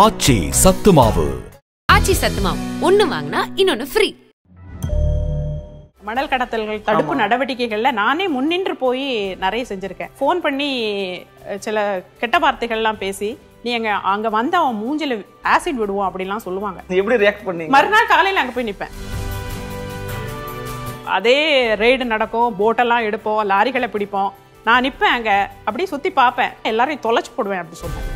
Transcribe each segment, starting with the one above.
ஆச்சி சத்துமாவு ஆச்சி சத்துமாவு மாவு ஒன்னு வாங்கினா இன்னொன்னு ஃப்ரீ மணல் கடத்தல்கள் தடுப்பு நடவடிக்கைகள்ல நானே முன்னின்று போய் நிறைய செஞ்சிருக்கேன் ஃபோன் பண்ணி சில கெட்ட வார்த்தைகள்லாம் பேசி நீ எங்க அங்க வந்த அவன் மூஞ்சில ஆசிட் விடுவோம் அப்படிலாம் சொல்லுவாங்க எப்படி ரியாக்ட் பண்ணி மறுநாள் காலையில அங்க போய் நிப்பேன் அதே ரெய்டு நடக்கும் போட்டெல்லாம் எடுப்போம் லாரிகளை பிடிப்போம் நான் நிற்பேன் அங்கே அப்படியே சுற்றி பார்ப்பேன் எல்லாரையும் தொலைச்சி போடுவேன் அப்படி சொல்லுவேன்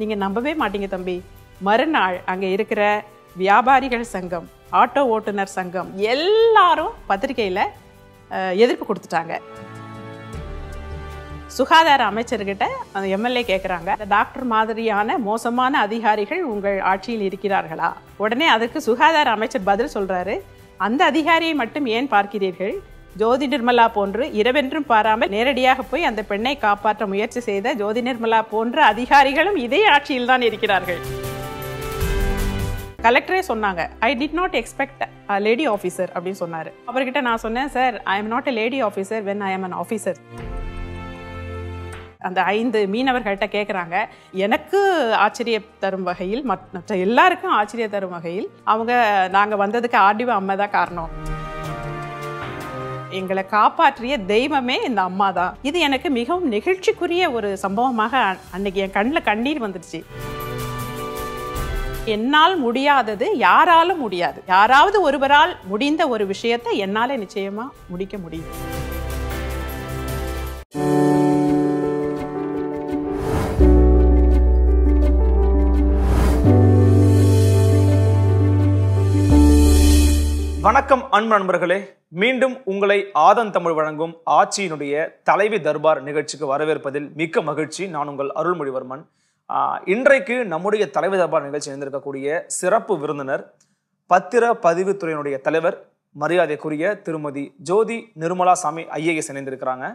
நீங்கள் நம்பவே மாட்டீங்க தம்பி மறுநாள் அங்கே இருக்கிற வியாபாரிகள் சங்கம் ஆட்டோ ஓட்டுநர் சங்கம் எல்லாரும் பத்திரிகையில் எதிர்ப்பு கொடுத்துட்டாங்க சுகாதார அமைச்சர்கிட்ட அந்த எம்எல்ஏ கேட்குறாங்க டாக்டர் மாதிரியான மோசமான அதிகாரிகள் உங்கள் ஆட்சியில் இருக்கிறார்களா உடனே அதுக்கு சுகாதார அமைச்சர் பதில் சொல்கிறாரு அந்த அதிகாரியை மட்டும் ஏன் பார்க்கிறீர்கள் ஜோதி நிர்மலா போன்று இரவென்றும் பாராமல் நேரடியாக போய் அந்த பெண்ணை காப்பாற்ற முயற்சி செய்த ஜோதி நிர்மலா போன்ற அதிகாரிகளும் இதே ஆட்சியில் தான் இருக்கிறார்கள் கலெக்டரே சொன்னாங்க I did not expect a lady officer அப்படின்னு சொன்னார் அவர்கிட்ட நான் சொன்னேன் sir I am not a lady officer when I am an officer அந்த ஐந்து மீனவர்கள்ட்ட கேட்குறாங்க எனக்கு ஆச்சரிய தரும் வகையில் மற்ற எல்லாருக்கும் ஆச்சரிய தரும் வகையில் அவங்க நாங்கள் வந்ததுக்கு ஆர்டிவ அம்மை தான் காரணம் எங்களை காப்பாற்றிய தெய்வமே இந்த அம்மா தான் இது எனக்கு மிகவும் நிகழ்ச்சிக்குரிய ஒரு சம்பவமாக அன்னைக்கு என் கண்ணில் கண்ணீர் வந்துடுச்சு என்னால் முடியாதது யாராலும் முடியாது யாராவது ஒருவரால் முடிந்த ஒரு விஷயத்தை என்னால் நிச்சயமாக முடிக்க முடியும் வணக்கம் அன்பு நண்பர்களே மீண்டும் உங்களை ஆதன் தமிழ் வழங்கும் ஆட்சியினுடைய தலைவி தர்பார் நிகழ்ச்சிக்கு வரவேற்பதில் மிக்க மகிழ்ச்சி நான் உங்கள் அருள்மொழிவர்மன் இன்றைக்கு நம்முடைய தலைவி தர்பார் நிகழ்ச்சி இருந்திருக்கக்கூடிய சிறப்பு விருந்தினர் பத்திர பதிவுத்துறையினுடைய தலைவர் மரியாதைக்குரிய திருமதி ஜோதி நிர்மலா சாமி ஐஏஎஸ் இணைந்திருக்கிறாங்க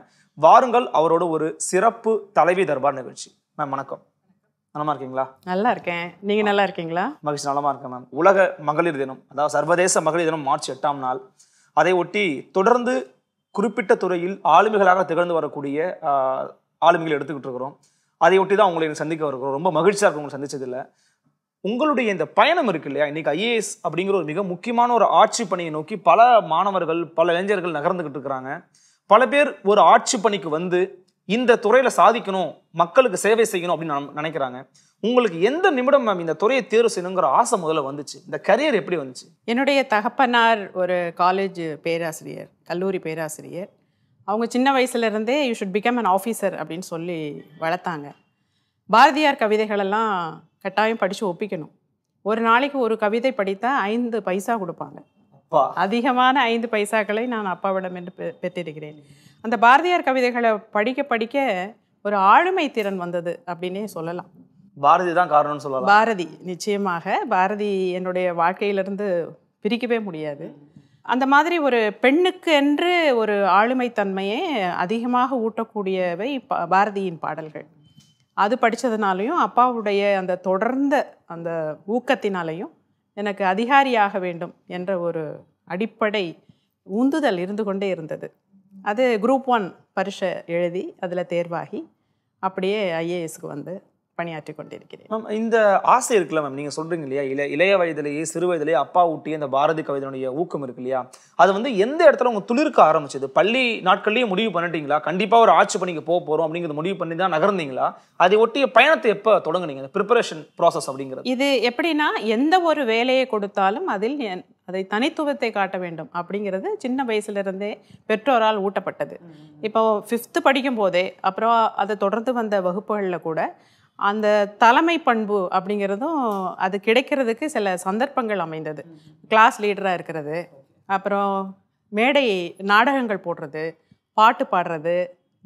வாருங்கள் அவரோட ஒரு சிறப்பு தலைவி தர்பார் நிகழ்ச்சி மேம் வணக்கம் நலமா இருக்கீங்களா நல்லா இருக்கேன் நீங்க நல்லா இருக்கீங்களா மகிழ்ச்சி நலமா இருக்கேன் மேம் உலக மகளிர் தினம் அதாவது சர்வதேச மகளிர் தினம் மார்ச் எட்டாம் நாள் அதை ஒட்டி தொடர்ந்து குறிப்பிட்ட துறையில் ஆளுமைகளாக திகழ்ந்து வரக்கூடிய ஆளுமைகளை எடுத்துக்கிட்டு இருக்கிறோம் அதை ஒட்டி தான் உங்களை சந்திக்க வருகிறோம் ரொம்ப மகிழ்ச்சியாக இருக்கும் உங்களை சந்திச்சதில்லை உங்களுடைய இந்த பயணம் இருக்கு இல்லையா இன்னைக்கு ஐஏஎஸ் அப்படிங்கிற ஒரு மிக முக்கியமான ஒரு ஆட்சி பணியை நோக்கி பல மாணவர்கள் பல இளைஞர்கள் நகர்ந்துகிட்டு இருக்கிறாங்க பல பேர் ஒரு ஆட்சி பணிக்கு வந்து இந்த துறையில் சாதிக்கணும் மக்களுக்கு சேவை செய்யணும் அப்படின்னு நினைக்கிறாங்க உங்களுக்கு எந்த நிமிடம் மேம் இந்த துறையை தேர்வு செய்யணுங்கிற ஆசை முதல்ல வந்துச்சு இந்த கரியர் எப்படி வந்துச்சு என்னுடைய தகப்பனார் ஒரு காலேஜ் பேராசிரியர் கல்லூரி பேராசிரியர் அவங்க சின்ன வயசுலேருந்தே you should become an officer அப்படின்னு சொல்லி வளர்த்தாங்க பாரதியார் கவிதைகளெல்லாம் கட்டாயம் படித்து ஒப்பிக்கணும் ஒரு நாளைக்கு ஒரு கவிதை படித்தா ஐந்து பைசா கொடுப்பாங்க அதிகமான ஐந்து பைசாக்களை நான் அப்பாவிடம் என்று பெற்றிருக்கிறேன் அந்த பாரதியார் கவிதைகளை படிக்க படிக்க ஒரு ஆளுமை திறன் வந்தது அப்படின்னே சொல்லலாம் பாரதி தான் காரணம்னு சொல்லலாம் பாரதி நிச்சயமாக பாரதி என்னுடைய வாழ்க்கையிலிருந்து பிரிக்கவே முடியாது அந்த மாதிரி ஒரு பெண்ணுக்கு என்று ஒரு ஆளுமைத்தன்மையை அதிகமாக ஊட்டக்கூடியவை பாரதியின் பாடல்கள் அது படித்ததுனாலையும் அப்பாவுடைய அந்த தொடர்ந்த அந்த ஊக்கத்தினாலையும் எனக்கு அதிகாரியாக வேண்டும் என்ற ஒரு அடிப்படை உந்துதல் இருந்து கொண்டே இருந்தது அது குரூப் ஒன் பரிசை எழுதி அதில் தேர்வாகி அப்படியே ஐஏஎஸ்க்கு வந்து பணியாற்றி கொண்டிருக்கிறேன் மேம் இந்த ஆசை இருக்குல்ல மேம் நீங்கள் சொல்கிறீங்க இல்லையா இளைய இளைய வயதிலேயே சிறு வயதிலேயே அப்பா ஊட்டி அந்த பாரதி கவிதனுடைய ஊக்கம் இருக்கு இல்லையா அது வந்து எந்த இடத்துல உங்கள் துளிர்க்க ஆரம்பிச்சது பள்ளி நாட்கள்லேயே முடிவு பண்ணிட்டீங்களா கண்டிப்பாக ஒரு ஆட்சி பணிக்கு போக போகிறோம் அப்படிங்கிறது முடிவு பண்ணி தான் நகர்ந்தீங்களா அதை ஒட்டிய பயணத்தை எப்போ தொடங்குனீங்க ப்ரிப்பரேஷன் ப்ராசஸ் அப்படிங்கிறது இது எப்படின்னா எந்த ஒரு வேலையை கொடுத்தாலும் அதில் அதை தனித்துவத்தை காட்ட வேண்டும் அப்படிங்கிறது சின்ன வயசுலேருந்தே பெற்றோரால் ஊட்டப்பட்டது இப்போ ஃபிஃப்த்து படிக்கும் போதே அப்புறம் அதை தொடர்ந்து வந்த வகுப்புகளில் கூட அந்த தலைமை பண்பு அப்படிங்கிறதும் அது கிடைக்கிறதுக்கு சில சந்தர்ப்பங்கள் அமைந்தது கிளாஸ் லீடராக இருக்கிறது அப்புறம் மேடை நாடகங்கள் போடுறது பாட்டு பாடுறது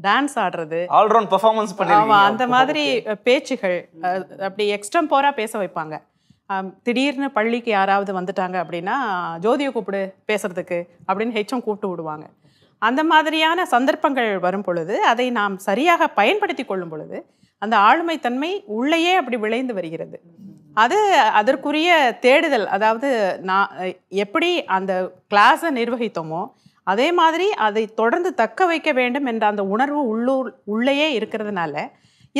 டான்ஸ் ஆடுறது ஆல்ரவுண்ட் பர்ஃபார்மன்ஸ் பண்ணுவாங்க அந்த மாதிரி பேச்சுகள் அப்படி எக்ஸ்டம்போராக பேச வைப்பாங்க திடீர்னு பள்ளிக்கு யாராவது வந்துட்டாங்க அப்படின்னா ஜோதியை கூப்பிடு பேசுறதுக்கு அப்படின்னு ஹெச்எம் கூப்பிட்டு விடுவாங்க அந்த மாதிரியான சந்தர்ப்பங்கள் வரும் பொழுது அதை நாம் சரியாக பயன்படுத்தி கொள்ளும் பொழுது அந்த ஆளுமை தன்மை உள்ளேயே அப்படி விளைந்து வருகிறது அது அதற்குரிய தேடுதல் அதாவது நான் எப்படி அந்த கிளாஸை நிர்வகித்தோமோ அதே மாதிரி அதை தொடர்ந்து தக்க வைக்க வேண்டும் என்ற அந்த உணர்வு உள்ளூர் உள்ளேயே இருக்கிறதுனால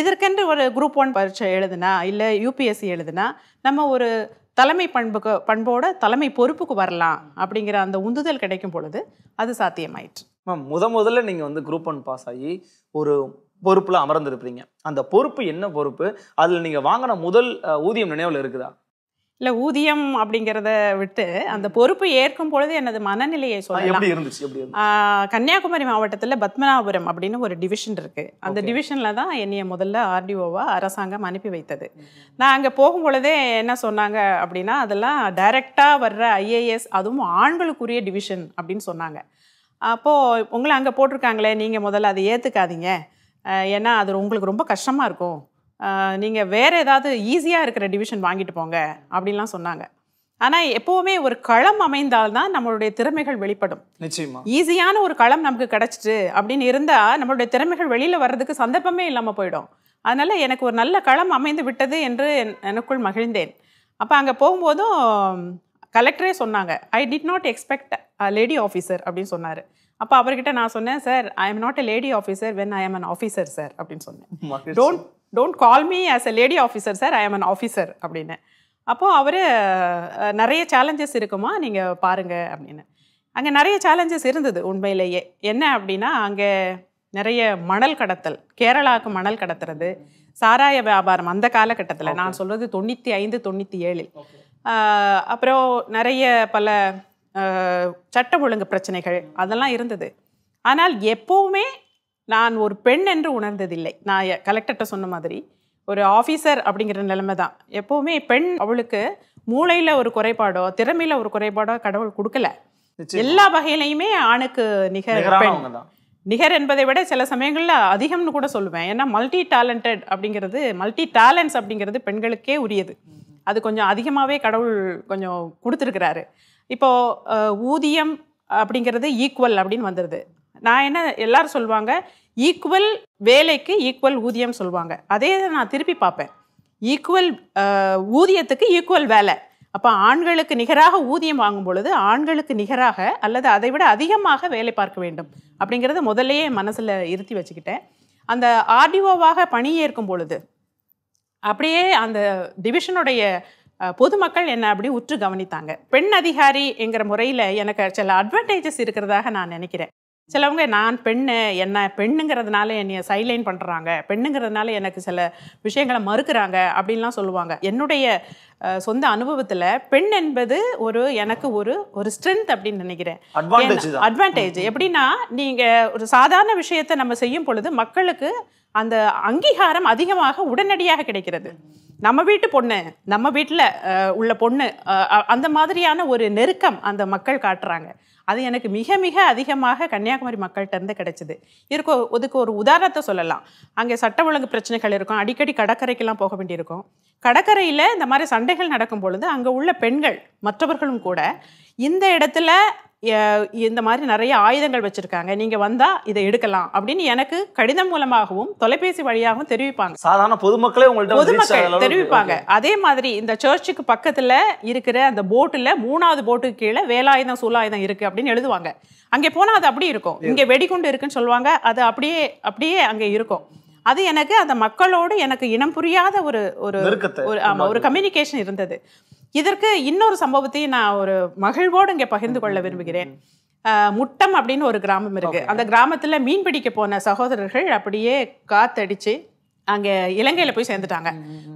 இதற்கென்று ஒரு குரூப் ஒன் பரீட்சை எழுதுனா இல்லை யூபிஎஸ்சி எழுதுனா நம்ம ஒரு தலைமை பண்புக்கு பண்போட தலைமை பொறுப்புக்கு வரலாம் அப்படிங்கிற அந்த உந்துதல் கிடைக்கும் பொழுது அது சாத்தியமாயிற்று மேம் முத முதல்ல நீங்கள் வந்து குரூப் ஒன் பாஸ் ஆகி ஒரு பொறுப்பில் அமர்ந்திருப்பீங்க அந்த பொறுப்பு என்ன பொறுப்பு அதில் நீங்கள் வாங்கின முதல் ஊதியம் நினைவில் இருக்குதா இல்லை ஊதியம் அப்படிங்கிறத விட்டு அந்த பொறுப்பு ஏற்கும் பொழுது எனது மனநிலையை சொல்லலாம் கன்னியாகுமரி மாவட்டத்தில் பத்மநாபுரம் அப்படின்னு ஒரு டிவிஷன் இருக்குது அந்த டிவிஷனில் தான் என்னைய முதல்ல ஆர்டிஓவாக அரசாங்கம் அனுப்பி வைத்தது நான் அங்கே போகும் பொழுதே என்ன சொன்னாங்க அப்படின்னா அதெல்லாம் டைரெக்டாக வர்ற ஐஏஎஸ் அதுவும் ஆண்களுக்குரிய டிவிஷன் அப்படின்னு சொன்னாங்க அப்போது உங்களை அங்கே போட்டிருக்காங்களே நீங்கள் முதல்ல அதை ஏற்றுக்காதீங்க ஏன்னா அது உங்களுக்கு ரொம்ப கஷ்டமாக இருக்கும் நீங்கள் வேறு ஏதாவது ஈஸியாக இருக்கிற டிவிஷன் வாங்கிட்டு போங்க அப்படின்லாம் சொன்னாங்க ஆனால் எப்போவுமே ஒரு களம் அமைந்தால் தான் நம்மளுடைய திறமைகள் வெளிப்படும் நிச்சயமா ஈஸியான ஒரு களம் நமக்கு கிடச்சிட்டு அப்படின்னு இருந்தால் நம்மளுடைய திறமைகள் வெளியில் வர்றதுக்கு சந்தர்ப்பமே இல்லாமல் போயிடும் அதனால் எனக்கு ஒரு நல்ல களம் அமைந்து விட்டது என்று எனக்குள் மகிழ்ந்தேன் அப்போ அங்கே போகும்போதும் கலெக்டரே சொன்னாங்க I did not expect lady officer அப்படின்னு சொன்னார் அப்போ அவர்கிட்ட நான் சொன்னேன் sir I am not a lady officer when I am an officer sir அப்படின்னு சொன்னேன் don't don't call me as a lady officer sir I am an officer அப்படின்னு அப்போது அவர் நிறைய சேலஞ்சஸ் இருக்குமா நீங்கள் பாருங்கள் அப்படின்னு அங்கே நிறைய சேலஞ்சஸ் இருந்தது உண்மையிலேயே என்ன அப்படின்னா அங்கே நிறைய மணல் கடத்தல் கேரளாவுக்கு மணல் கடத்துறது சாராய வியாபாரம் அந்த காலகட்டத்தில் நான் சொல்கிறது தொண்ணூற்றி ஐந்து தொண்ணூற்றி ஏழில் அப்புறம் நிறைய பல சட்ட ஒழுங்கு பிரச்சனைகள் அதெல்லாம் இருந்தது ஆனால் எப்போவுமே நான் ஒரு பெண் என்று உணர்ந்ததில்லை நான் கலெக்டர்கிட்ட சொன்ன மாதிரி ஒரு ஆஃபீஸர் அப்படிங்கிற நிலைமை தான் எப்போவுமே பெண் அவளுக்கு மூளையில் ஒரு குறைபாடோ திறமையில் ஒரு குறைபாடோ கடவுள் கொடுக்கல எல்லா வகையிலையுமே ஆணுக்கு நிகர் பெண் நிகர் என்பதை விட சில சமயங்களில் அதிகம்னு கூட சொல்லுவேன் ஏன்னா மல்டி டேலண்டட் அப்படிங்கிறது மல்டி டேலண்ட்ஸ் அப்படிங்கிறது பெண்களுக்கே உரியது அது கொஞ்சம் அதிகமாகவே கடவுள் கொஞ்சம் கொடுத்துருக்கிறாரு இப்போது ஊதியம் அப்படிங்கிறது ஈக்குவல் அப்படின்னு வந்துடுது நான் என்ன எல்லாரும் சொல்லுவாங்க ஈக்குவல் வேலைக்கு ஈக்குவல் ஊதியம் சொல்லுவாங்க அதே நான் திருப்பி பார்ப்பேன் ஈக்குவல் ஊதியத்துக்கு ஈக்குவல் வேலை அப்போ ஆண்களுக்கு நிகராக ஊதியம் வாங்கும் பொழுது ஆண்களுக்கு நிகராக அல்லது அதை விட அதிகமாக வேலை பார்க்க வேண்டும் அப்படிங்கிறத முதல்லையே மனசில் இருத்தி வச்சுக்கிட்டேன் அந்த ஆர்டிஓவாக பணியேற்கும் பொழுது அப்படியே அந்த டிவிஷனுடைய பொதுமக்கள் என்னை அப்படி உற்று கவனித்தாங்க பெண் அதிகாரி என்கிற முறையில் எனக்கு சில அட்வான்டேஜஸ் இருக்கிறதாக நான் நினைக்கிறேன் சிலவங்க நான் பெண்ணு என்ன பெண்ணுங்கிறதுனால என்னைய சைலைன் பண்ணுறாங்க பெண்ணுங்கிறதுனால எனக்கு சில விஷயங்களை மறுக்கிறாங்க அப்படின்லாம் சொல்லுவாங்க என்னுடைய சொந்த அனுபவத்தில் பெண் என்பது ஒரு எனக்கு ஒரு ஒரு ஸ்ட்ரென்த் அப்படின்னு நினைக்கிறேன் அட்வான்டேஜ் எப்படின்னா நீங்கள் ஒரு சாதாரண விஷயத்தை நம்ம செய்யும் பொழுது மக்களுக்கு அந்த அங்கீகாரம் அதிகமாக உடனடியாக கிடைக்கிறது நம்ம வீட்டு பொண்ணு நம்ம வீட்டில் உள்ள பொண்ணு அந்த மாதிரியான ஒரு நெருக்கம் அந்த மக்கள் காட்டுறாங்க அது எனக்கு மிக மிக அதிகமாக கன்னியாகுமரி இருந்து கிடைச்சிது இருக்கோ இதுக்கு ஒரு உதாரணத்தை சொல்லலாம் அங்கே சட்டம் ஒழுங்கு பிரச்சனைகள் இருக்கும் அடிக்கடி கடற்கரைக்கெல்லாம் போக வேண்டியிருக்கும் கடற்கரையில் இந்த மாதிரி சண்டைகள் நடக்கும் பொழுது அங்கே உள்ள பெண்கள் மற்றவர்களும் கூட இந்த இடத்துல இந்த மாதிரி நிறைய ஆயுதங்கள் வச்சுருக்காங்க நீங்கள் வந்தால் இதை எடுக்கலாம் அப்படின்னு எனக்கு கடிதம் மூலமாகவும் தொலைபேசி வழியாகவும் தெரிவிப்பாங்க சாதாரண பொதுமக்களே உங்கள்ட்ட பொதுமக்கள் தெரிவிப்பாங்க அதே மாதிரி இந்த சர்ச்சுக்கு பக்கத்தில் இருக்கிற அந்த போட்டில் மூணாவது போட்டுக்கு கீழே வேலாயுதம் சூலாயுதம் இருக்குது அப்படின்னு எழுதுவாங்க அங்கே போனால் அது அப்படி இருக்கும் இங்கே வெடிகுண்டு இருக்குன்னு சொல்லுவாங்க அது அப்படியே அப்படியே அங்கே இருக்கும் அது எனக்கு அந்த மக்களோடு எனக்கு இனம் புரியாத ஒரு ஒரு ஒரு ஒரு கம்யூனிகேஷன் இருந்தது இதற்கு இன்னொரு சம்பவத்தையும் நான் ஒரு மகிழ்வோடு இங்கே பகிர்ந்து கொள்ள விரும்புகிறேன் முட்டம் அப்படின்னு ஒரு கிராமம் இருக்கு அந்த கிராமத்துல மீன் பிடிக்க போன சகோதரர்கள் அப்படியே காத்தடிச்சு அங்க இலங்கையில போய் சேர்ந்துட்டாங்க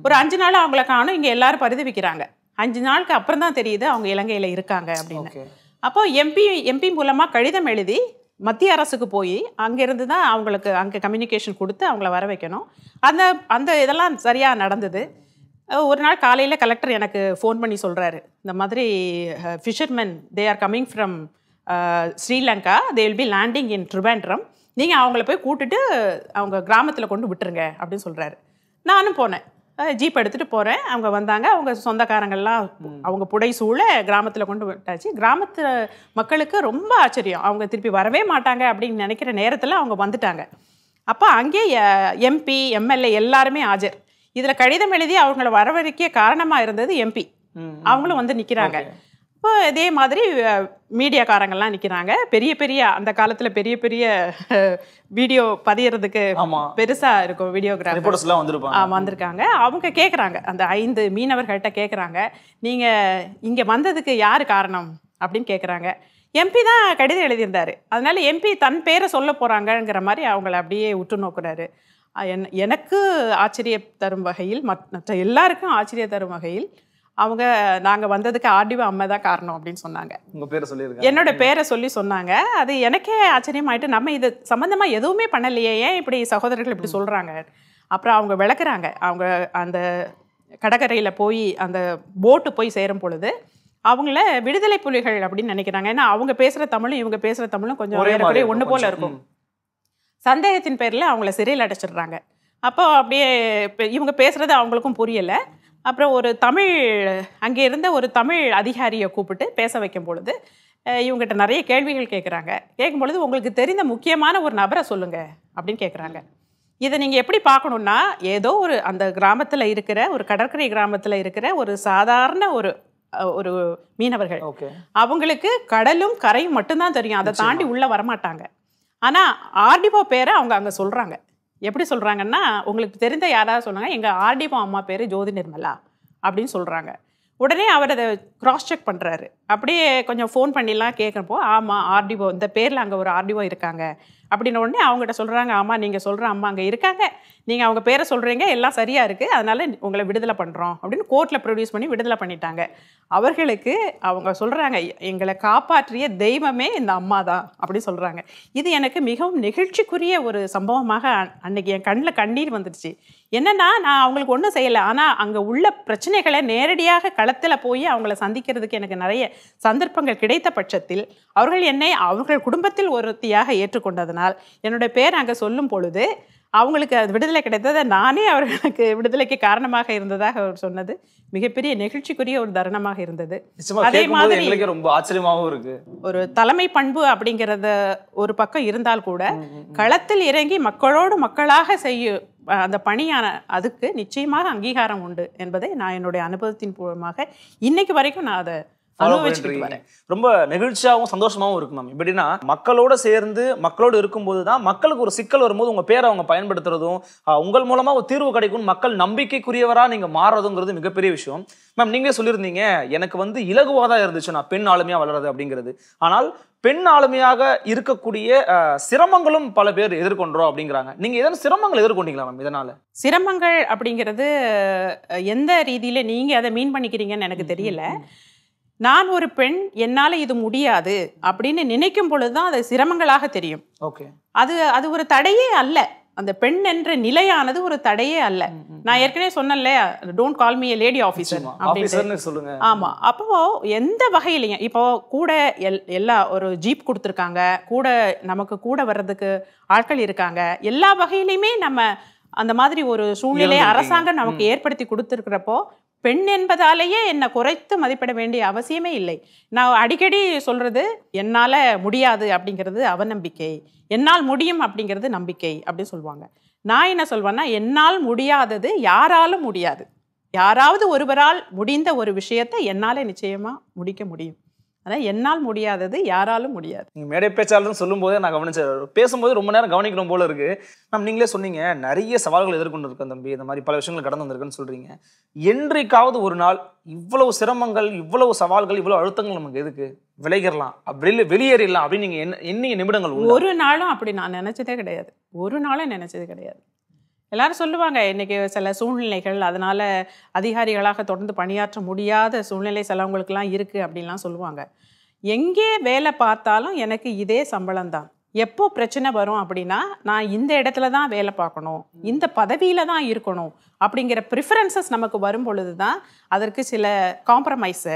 ஒரு அஞ்சு நாள் அவங்கள காணும் இங்க எல்லாரும் பரிதவிக்கிறாங்க அஞ்சு நாளுக்கு அப்புறம் தான் தெரியுது அவங்க இலங்கையில இருக்காங்க அப்படின்னு அப்போ எம்பி எம்பி மூலமா கடிதம் எழுதி மத்திய அரசுக்கு போய் அங்கேருந்து தான் அவங்களுக்கு அங்கே கம்யூனிகேஷன் கொடுத்து அவங்கள வர வைக்கணும் அந்த அந்த இதெல்லாம் சரியாக நடந்தது ஒரு நாள் காலையில் கலெக்டர் எனக்கு ஃபோன் பண்ணி சொல்கிறாரு இந்த மாதிரி fishermen they are coming from Sri Lanka they will be landing in Trivandrum நீங்கள் அவங்கள போய் கூட்டுட்டு அவங்க கிராமத்தில் கொண்டு விட்டுருங்க அப்படின்னு சொல்கிறாரு நானும் போனேன் ஜீப் எடுத்துகிட்டு போகிறேன் அவங்க வந்தாங்க அவங்க சொந்தக்காரங்கள்லாம் அவங்க புடை சூழ கிராமத்தில் கொண்டு விட்டாச்சு கிராமத்து மக்களுக்கு ரொம்ப ஆச்சரியம் அவங்க திருப்பி வரவே மாட்டாங்க அப்படின்னு நினைக்கிற நேரத்தில் அவங்க வந்துட்டாங்க அப்போ அங்கேயே எம்பி எம்எல்ஏ எல்லாருமே ஆஜர் இதில் கடிதம் எழுதி அவங்கள வரவழைக்க காரணமாக இருந்தது எம்பி அவங்களும் வந்து நிற்கிறாங்க இப்போ இதே மாதிரி மீடியாக்காரங்கள்லாம் நிற்கிறாங்க பெரிய பெரிய அந்த காலத்தில் பெரிய பெரிய வீடியோ பதியறதுக்கு பெருசாக இருக்கும் வீடியோகிராஃபர்ஸ்லாம் வந்திருப்பாங்க வந்திருக்காங்க அவங்க கேட்குறாங்க அந்த ஐந்து மீனவர்கள்ட்ட கேட்குறாங்க நீங்கள் இங்கே வந்ததுக்கு யார் காரணம் அப்படின்னு கேட்குறாங்க எம்பி தான் கடிதம் எழுதியிருந்தார் அதனால எம்பி தன் பேரை சொல்ல போகிறாங்கங்கிற மாதிரி அவங்கள அப்படியே உற்று நோக்குறாரு என் எனக்கு ஆச்சரிய தரும் வகையில் மற்ற எல்லாருக்கும் ஆச்சரிய தரும் வகையில் அவங்க நாங்கள் வந்ததுக்கு ஆர்டிஓ அம்மா தான் காரணம் அப்படின்னு சொன்னாங்க உங்கள் பேரை சொல்லி என்னோட பேரை சொல்லி சொன்னாங்க அது எனக்கே ஆச்சரியமாயிட்டு நம்ம இது சம்மந்தமாக எதுவுமே பண்ணலையே ஏன் இப்படி சகோதரர்கள் இப்படி சொல்கிறாங்க அப்புறம் அவங்க விளக்குறாங்க அவங்க அந்த கடற்கரையில் போய் அந்த போட்டு போய் சேரும் பொழுது அவங்கள விடுதலை புலிகள் அப்படின்னு நினைக்கிறாங்க ஏன்னா அவங்க பேசுகிற தமிழும் இவங்க பேசுகிற தமிழும் கொஞ்சம் ஒரே ஒன்று போல் இருக்கும் சந்தேகத்தின் பேரில் அவங்கள சிறையில் அடைச்சிடுறாங்க அப்போ அப்படியே இவங்க பேசுகிறது அவங்களுக்கும் புரியலை அப்புறம் ஒரு தமிழ் அங்கே இருந்த ஒரு தமிழ் அதிகாரியை கூப்பிட்டு பேச வைக்கும் பொழுது இவங்ககிட்ட நிறைய கேள்விகள் கேட்குறாங்க கேட்கும் பொழுது உங்களுக்கு தெரிந்த முக்கியமான ஒரு நபரை சொல்லுங்கள் அப்படின்னு கேட்குறாங்க இதை நீங்கள் எப்படி பார்க்கணுன்னா ஏதோ ஒரு அந்த கிராமத்தில் இருக்கிற ஒரு கடற்கரை கிராமத்தில் இருக்கிற ஒரு சாதாரண ஒரு ஒரு மீனவர்கள் அவங்களுக்கு கடலும் கரையும் மட்டும்தான் தெரியும் அதை தாண்டி உள்ளே வரமாட்டாங்க ஆனால் ஆர்டிபோ பேரை அவங்க அங்கே சொல்கிறாங்க எப்படி சொல்கிறாங்கன்னா உங்களுக்கு தெரிந்த யாராவது சொன்னாங்க எங்கள் ஆர்டிஓ அம்மா பேர் ஜோதி நிர்மலா அப்படின்னு சொல்கிறாங்க உடனே அவர் அதை க்ராஸ் செக் பண்ணுறாரு அப்படியே கொஞ்சம் ஃபோன் பண்ணிலாம் கேட்குறப்போ ஆமாம் ஆர்டிஓ இந்த பேரில் அங்கே ஒரு ஆர்டிஓ இருக்காங்க அப்படின்ன உடனே அவங்ககிட்ட சொல்கிறாங்க ஆமாம் நீங்கள் சொல்கிற அம்மா அங்கே இருக்காங்க நீங்கள் அவங்க பேரை சொல்கிறீங்க எல்லாம் சரியாக இருக்குது அதனால் உங்களை விடுதலை பண்ணுறோம் அப்படின்னு கோர்ட்டில் ப்ரொடியூஸ் பண்ணி விடுதலை பண்ணிட்டாங்க அவர்களுக்கு அவங்க சொல்கிறாங்க எங்களை காப்பாற்றிய தெய்வமே இந்த அம்மா தான் அப்படின்னு சொல்கிறாங்க இது எனக்கு மிகவும் நிகழ்ச்சிக்குரிய ஒரு சம்பவமாக அன்னைக்கு என் கண்ணில் கண்ணீர் வந்துடுச்சு என்னென்னா நான் அவங்களுக்கு ஒன்றும் செய்யலை ஆனால் அங்கே உள்ள பிரச்சனைகளை நேரடியாக களத்தில் போய் அவங்கள சந்திக்கிறதுக்கு எனக்கு நிறைய சந்தர்ப்பங்கள் கிடைத்த பட்சத்தில் அவர்கள் என்னை அவர்கள் குடும்பத்தில் ஒருத்தியாக ஏற்றுக்கொண்டதனால் என்னுடைய பேர் அங்கே சொல்லும் பொழுது அவங்களுக்கு அது விடுதலை கிடைத்ததை நானே அவர்களுக்கு விடுதலைக்கு காரணமாக இருந்ததாக அவர் சொன்னது மிகப்பெரிய நெகிழ்ச்சிக்குரிய ஒரு தருணமாக இருந்தது அதே மாதிரி ரொம்ப ஆச்சரியமாகவும் இருக்கு ஒரு தலைமை பண்பு அப்படிங்கிறத ஒரு பக்கம் இருந்தால் கூட களத்தில் இறங்கி மக்களோடு மக்களாக செய்யும் அந்த பணியான அதுக்கு நிச்சயமாக அங்கீகாரம் உண்டு என்பதை நான் என்னுடைய அனுபவத்தின் மூலமாக இன்னைக்கு வரைக்கும் நான் அதை ரொம்ப நெகிழ்ச்சியாகவும் சந்தோஷமாகவும் இருக்கும் மேம் எப்படின்னா மக்களோட சேர்ந்து மக்களோடு இருக்கும்போது தான் மக்களுக்கு ஒரு சிக்கல் வரும்போது உங்கள் பேரை அவங்க பயன்படுத்துறதும் உங்கள் மூலமாக ஒரு தீர்வு கிடைக்கும் மக்கள் நம்பிக்கைக்குரியவராக நீங்கள் மாறுறதுங்கிறது மிகப்பெரிய விஷயம் மேம் நீங்களே சொல்லியிருந்தீங்க எனக்கு வந்து இலகுவாக தான் இருந்துச்சு நான் பெண் ஆளுமையாக வளர்றது அப்படிங்கிறது ஆனால் பெண் ஆளுமையாக இருக்கக்கூடிய சிரமங்களும் பல பேர் எதிர்கொண்டோம் அப்படிங்கிறாங்க நீங்க எதனால் சிரமங்கள் எதிர்கொண்டீங்களா மேம் இதனால சிரமங்கள் அப்படிங்கிறது எந்த ரீதியில நீங்க அதை மீன் பண்ணிக்கிறீங்கன்னு எனக்கு தெரியல நான் ஒரு பெண் என்னால் இது முடியாது அப்படின்னு நினைக்கும் பொழுது தான் அது சிரமங்களாக தெரியும் ஓகே அது அது ஒரு தடையே அல்ல அந்த பெண் என்ற நிலையானது ஒரு தடையே அல்ல நான் ஏற்கனவே சொன்னேன் don't call me lady officer அப்படின்னு சொல்லுங்க ஆமா அப்போ எந்த வகையிலையும் இப்போ கூட எல் எல்லா ஒரு ஜீப் கொடுத்துருக்காங்க கூட நமக்கு கூட வர்றதுக்கு ஆட்கள் இருக்காங்க எல்லா வகையிலையுமே நம்ம அந்த மாதிரி ஒரு சூழ்நிலையை அரசாங்கம் நமக்கு ஏற்படுத்தி கொடுத்துருக்கிறப்போ பெண் என்பதாலேயே என்னை குறைத்து மதிப்பிட வேண்டிய அவசியமே இல்லை நான் அடிக்கடி சொல்கிறது என்னால் முடியாது அப்படிங்கிறது அவநம்பிக்கை என்னால் முடியும் அப்படிங்கிறது நம்பிக்கை அப்படின்னு சொல்லுவாங்க நான் என்ன சொல்வேன்னா என்னால் முடியாதது யாராலும் முடியாது யாராவது ஒருவரால் முடிந்த ஒரு விஷயத்தை என்னால் நிச்சயமாக முடிக்க முடியும் ஆனால் என்னால் முடியாதது யாராலும் முடியாது நீங்கள் மேடை பேச்சாளர்னு சொல்லும்போதே நான் கவனிச்சேன் பேசும்போது ரொம்ப நேரம் கவனிக்கணும் போல இருக்கு நம்ம நீங்களே சொன்னீங்க நிறைய சவால்கள் எதிர்கொண்டு இருக்கோம் தம்பி இந்த மாதிரி பல விஷயங்கள் கடந்து வந்திருக்குன்னு சொல்கிறீங்க என்றைக்காவது ஒரு நாள் இவ்வளவு சிரமங்கள் இவ்வளவு சவால்கள் இவ்வளவு அழுத்தங்கள் நமக்கு எதுக்கு விளைகிறலாம் இல்லை வெளியேறிடலாம் அப்படின்னு நீங்கள் என்ன எண்ணிய நிமிடங்கள் ஒரு நாளும் அப்படி நான் நினச்சதே கிடையாது ஒரு நாளும் நினச்சது கிடையாது எல்லாரும் சொல்லுவாங்க இன்றைக்கி சில சூழ்நிலைகள் அதனால் அதிகாரிகளாக தொடர்ந்து பணியாற்ற முடியாத சூழ்நிலை சிலவங்களுக்கெல்லாம் இருக்குது அப்படின்லாம் சொல்லுவாங்க எங்கே வேலை பார்த்தாலும் எனக்கு இதே சம்பளம் தான் எப்போ பிரச்சனை வரும் அப்படின்னா நான் இந்த இடத்துல தான் வேலை பார்க்கணும் இந்த பதவியில் தான் இருக்கணும் அப்படிங்கிற ப்ரிஃபரன்சஸ் நமக்கு வரும் பொழுது தான் அதற்கு சில காம்ப்ரமைஸு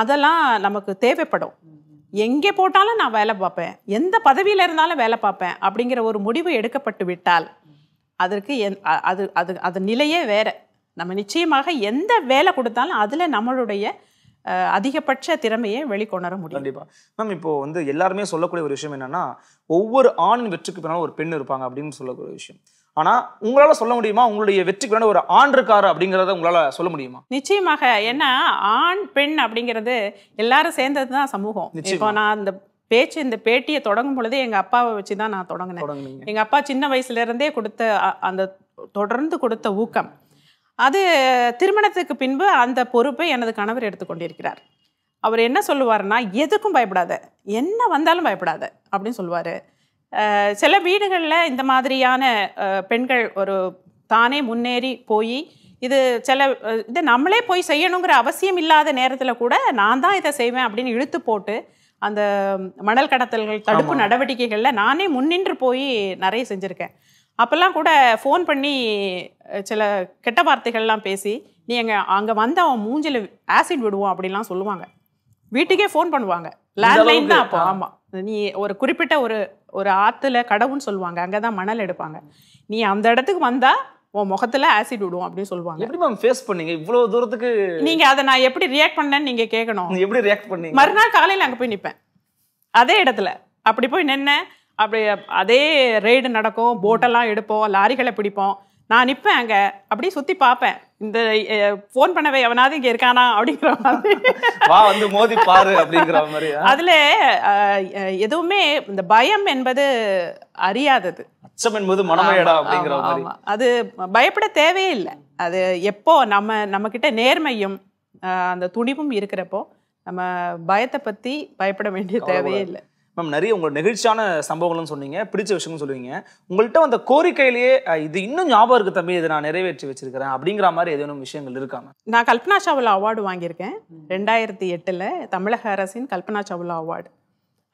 அதெல்லாம் நமக்கு தேவைப்படும் எங்கே போட்டாலும் நான் வேலை பார்ப்பேன் எந்த பதவியில் இருந்தாலும் வேலை பார்ப்பேன் அப்படிங்கிற ஒரு முடிவு எடுக்கப்பட்டு விட்டால் அதற்கு எந் அது அது அது நிலையே வேறு நம்ம நிச்சயமாக எந்த வேலை கொடுத்தாலும் அதில் நம்மளுடைய அதிகபட்ச திறமையை வெளிக்கொணர முடியும் கண்டிப்பாக மேம் இப்போது வந்து எல்லாருமே சொல்லக்கூடிய ஒரு விஷயம் என்னென்னா ஒவ்வொரு ஆணின் வெற்றிக்கு பின்னாலும் ஒரு பெண் இருப்பாங்க அப்படின்னு சொல்லக்கூடிய விஷயம் ஆனால் உங்களால் சொல்ல முடியுமா உங்களுடைய வெற்றிக்கு பின்னால் ஒரு ஆண் இருக்காரு அப்படிங்கிறத உங்களால் சொல்ல முடியுமா நிச்சயமாக ஏன்னா ஆண் பெண் அப்படிங்கிறது எல்லாரும் சேர்ந்தது தான் சமூகம் இப்போ நான் இந்த பேச்சு இந்த பேட்டியை தொடங்கும் பொழுதே எங்கள் அப்பாவை வச்சு தான் நான் தொடங்கினேன் எங்கள் அப்பா சின்ன வயசுலேருந்தே கொடுத்த அந்த தொடர்ந்து கொடுத்த ஊக்கம் அது திருமணத்துக்கு பின்பு அந்த பொறுப்பை எனது கணவர் எடுத்துக்கொண்டிருக்கிறார் அவர் என்ன சொல்லுவார்னா எதுக்கும் பயப்படாத என்ன வந்தாலும் பயப்படாத அப்படின்னு சொல்லுவார் சில வீடுகளில் இந்த மாதிரியான பெண்கள் ஒரு தானே முன்னேறி போய் இது சில இதை நம்மளே போய் செய்யணுங்கிற அவசியம் இல்லாத நேரத்தில் கூட நான் தான் இதை செய்வேன் அப்படின்னு இழுத்து போட்டு அந்த மணல் கடத்தல்கள் தடுப்பு நடவடிக்கைகளில் நானே முன்னின்று போய் நிறைய செஞ்சுருக்கேன் அப்போல்லாம் கூட ஃபோன் பண்ணி சில கெட்ட வார்த்தைகள்லாம் பேசி நீ எங்கள் அங்கே வந்து அவன் மூஞ்சில் ஆசிட் விடுவோம் அப்படிலாம் சொல்லுவாங்க வீட்டுக்கே ஃபோன் பண்ணுவாங்க லேண்ட்லைன் தான் அப்போ ஆமாம் நீ ஒரு குறிப்பிட்ட ஒரு ஒரு ஆற்றுல கடவுன்னு சொல்லுவாங்க அங்கே தான் மணல் எடுப்பாங்க நீ அந்த இடத்துக்கு வந்தால் உன் முகத்துல ஆசிட் விடுவோம் அப்படின்னு சொல்லுவாங்க எப்படி மேம் ஃபேஸ் பண்ணீங்க இவ்வளோ தூரத்துக்கு நீங்க அதை நான் எப்படி ரியாக்ட் பண்ணேன்னு நீங்க கேட்கணும் எப்படி ரியாக்ட் பண்ணீங்க மறுநாள் காலையில அங்கே போய் நிப்பேன் அதே இடத்துல அப்படி போய் நின்ன அப்படி அதே ரைடு நடக்கும் போட்டெல்லாம் எடுப்போம் லாரிகளை பிடிப்போம் நான் நிற்பேன் அங்க அப்படியே சுத்தி பார்ப்பேன் இந்த ஃபோன் பண்ணவே எவனாவது இங்கே இருக்கானா அப்படிங்கிற மாதிரி வா வந்து மோதி பாரு அப்படிங்கிற மாதிரி அதில் எதுவுமே இந்த பயம் என்பது அறியாதது அச்சம் என்பது மனமையடா அப்படிங்கிற மாதிரி அது பயப்பட தேவையே இல்லை அது எப்போ நம்ம நம்ம கிட்ட நேர்மையும் அந்த துணிவும் இருக்கிறப்போ நம்ம பயத்தை பற்றி பயப்பட வேண்டிய தேவையே இல்லை மேம் நிறைய உங்கள் நெகிழ்ச்சியான சம்பவங்கள்னு சொன்னீங்க பிடிச்ச விஷயம்னு சொல்லுவீங்க உங்கள்கிட்ட வந்த கோரிக்கையிலேயே இது இன்னும் ஞாபகம் இருக்கு தம்பி இதை நான் நிறைவேற்றி வச்சிருக்கிறேன் அப்படிங்கிற மாதிரி ஏதேனும் விஷயங்கள் இருக்காங்க நான் கல்பனா சாவ்லா அவார்டு வாங்கியிருக்கேன் ரெண்டாயிரத்தி எட்டில் தமிழக அரசின் கல்பனா சாவ்லா அவார்டு